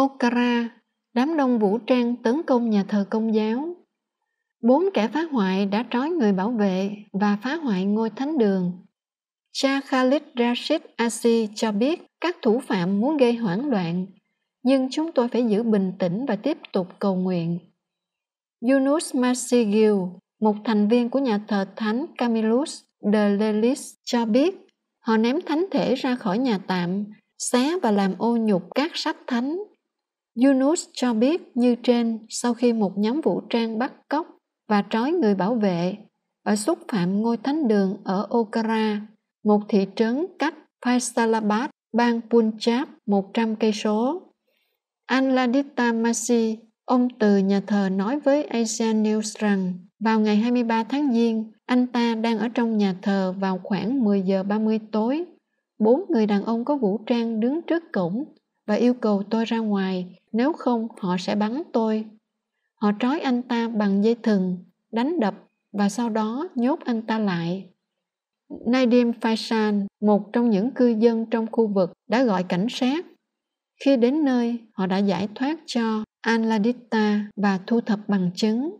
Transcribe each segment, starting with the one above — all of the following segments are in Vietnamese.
Okara, đám đông vũ trang tấn công nhà thờ công giáo. Bốn kẻ phá hoại đã trói người bảo vệ và phá hoại ngôi thánh đường. Cha Khalid Rashid Asi cho biết các thủ phạm muốn gây hoảng loạn, nhưng chúng tôi phải giữ bình tĩnh và tiếp tục cầu nguyện. Yunus Masigil, một thành viên của nhà thờ thánh Camillus de Lelis cho biết họ ném thánh thể ra khỏi nhà tạm, xé và làm ô nhục các sách thánh Yunus cho biết như trên sau khi một nhóm vũ trang bắt cóc và trói người bảo vệ ở xúc phạm ngôi thánh đường ở Okara, một thị trấn cách Faisalabad, bang Punjab 100 cây số. Anladita Masi, ông từ nhà thờ nói với Asian News rằng vào ngày 23 tháng Giêng, anh ta đang ở trong nhà thờ vào khoảng 10 giờ 30 tối. Bốn người đàn ông có vũ trang đứng trước cổng và yêu cầu tôi ra ngoài, nếu không họ sẽ bắn tôi. Họ trói anh ta bằng dây thừng, đánh đập và sau đó nhốt anh ta lại. Nadim Faisan, một trong những cư dân trong khu vực, đã gọi cảnh sát. Khi đến nơi, họ đã giải thoát cho Anladita và thu thập bằng chứng.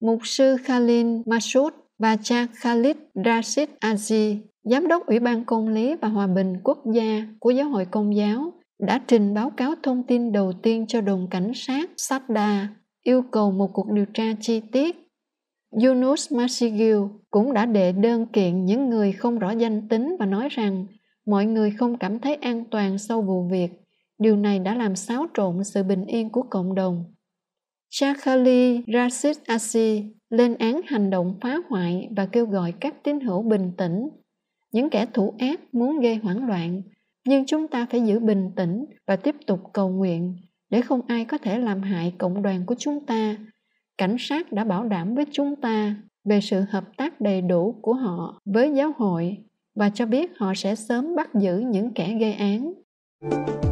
Mục sư Khalil Masud và cha Khalid Rashid Aziz, giám đốc Ủy ban Công lý và Hòa bình Quốc gia của Giáo hội Công giáo, đã trình báo cáo thông tin đầu tiên cho đồn cảnh sát Sada, yêu cầu một cuộc điều tra chi tiết. Yunus Masigil cũng đã đệ đơn kiện những người không rõ danh tính và nói rằng mọi người không cảm thấy an toàn sau vụ việc. Điều này đã làm xáo trộn sự bình yên của cộng đồng. Shakhali Rashid Asi lên án hành động phá hoại và kêu gọi các tín hữu bình tĩnh. Những kẻ thủ ác muốn gây hoảng loạn nhưng chúng ta phải giữ bình tĩnh và tiếp tục cầu nguyện để không ai có thể làm hại cộng đoàn của chúng ta cảnh sát đã bảo đảm với chúng ta về sự hợp tác đầy đủ của họ với giáo hội và cho biết họ sẽ sớm bắt giữ những kẻ gây án thank you